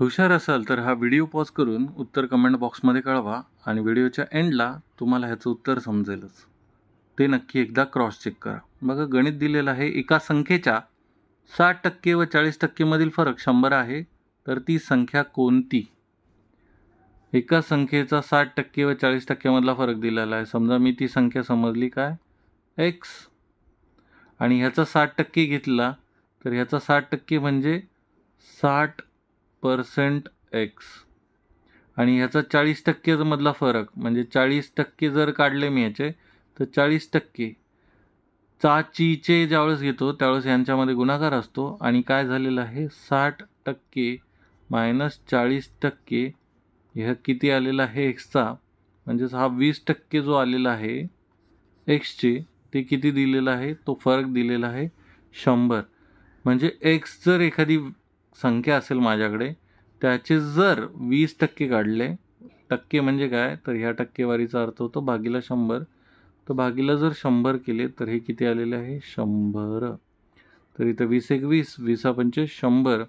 हुशार असाल तर हा व्हिडिओ पॉज करून उत्तर कमेंट बॉक्समध्ये कळवा आणि व्हिडिओच्या एंडला तुम्हाला ह्याचं उत्तर समजेलच ते नक्की एकदा क्रॉस चेक करा बघा गणित दिलेलं आहे एका संख्येच्या साठ टक्के व चाळीस टक्केमधील फरक शंभर आहे तर ती संख्या कोणती एका संख्येचा साठ टक्के व चाळीस टक्केमधला फरक दिलेला आहे समजा मी ती संख्या समजली काय एक्स आणि ह्याचा साठ टक्के घेतला तर ह्याचा साठ टक्के म्हणजे साठ पर्सेंट एक्स आणि ह्याचा चाळीस टक्केमधला फरक म्हणजे चाळीस टक्के जर काढले मी याचे तर चाळीस टक्के चाचीचे ज्यावेळेस घेतो त्यावेळेस यांच्यामध्ये गुणाकार असतो आणि काय झालेलं आहे साठ टक्के मायनस चाळीस टक्के ह्या किती आलेला आहे एक्सचा म्हणजेच हा वीस टक्के जो आलेला आहे एक्सचे ते किती दिलेला आहे तो फरक दिलेला आहे शंभर म्हणजे एक्स जर एखादी संख्या असेल माझ्याकडे त्याचे जर वीस टक्के काढले टक्के म्हणजे काय तर ह्या टक्केवारीचा अर्थ होतो भागीला शंभर तर भागीला जर शंभर केले तर हे किती आलेले आहे शंभर तर इथं वीस एक वीस वीसा पंचे शंभर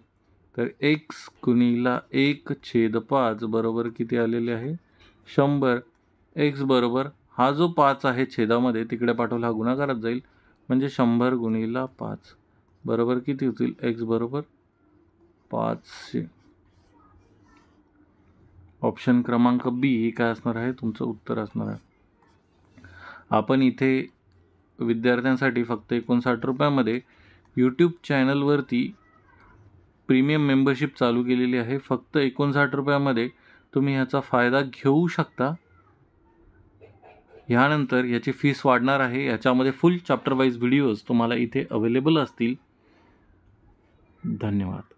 तर एक्स गुणीला एक छेद पाच बरोबर किती आलेले आहे शंभर एक्स बरोबर हा जो पाच आहे छेदामध्ये तिकडे पाठवला हा गुणाकारात जाईल म्हणजे शंभर गुणीला पाच बरोबर किती होतील एक्स बरोबर पाचशे ऑप्शन क्रमांक बी हे काय असणार आहे तुमचं उत्तर असणार आहे आपण इथे विद्यार्थ्यांसाठी फक्त एकोणसाठ रुपयामध्ये यूट्यूब चॅनलवरती प्रीमियम मेंबरशिप चालू केलेली आहे फक्त एकोणसाठ रुपयामध्ये तुम्ही ह्याचा फायदा घेऊ शकता ह्यानंतर याची फीस वाढणार आहे याच्यामध्ये फुल चॅप्टर वाईज व्हिडिओज तुम्हाला इथे अवेलेबल असतील धन्यवाद